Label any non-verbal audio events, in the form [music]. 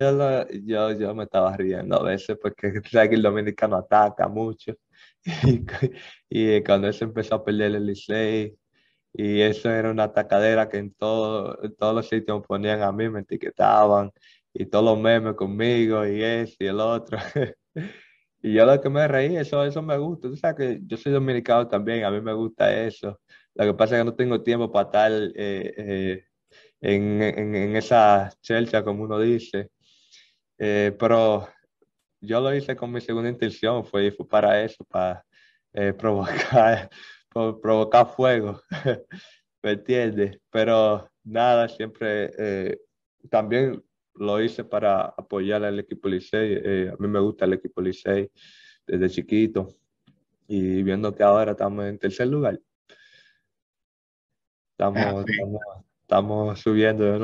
Yo, yo, me estaba riendo a veces porque [laughs] sabes que el dominicano ataca mucho. [laughs] Y, cuando eso se empezó a pelear el Licey, y eso era una atacadera que en, todos los sitios me ponían a mí, me etiquetaban, y todos los memes conmigo, y ese y el otro. [laughs] y yo lo que me reí, eso, eso me gusta. Tú sabes que yo soy dominicano también, a mí me gusta eso. Lo que pasa es que no tengo tiempo para estar eh, eh, en, en esa chelcha, como uno dice eh, pero yo lo hice con mi segunda intención, fue, para eso, para eh, [laughs] provocar, provocar fuego, [laughs] ¿me entiendes? Pero nada, siempre eh, también lo hice para apoyar al equipo Licey. a mí me gusta el equipo Licey desde chiquito y viendo que ahora estamos en tercer lugar. Estamos, ah, estamos, subiendo.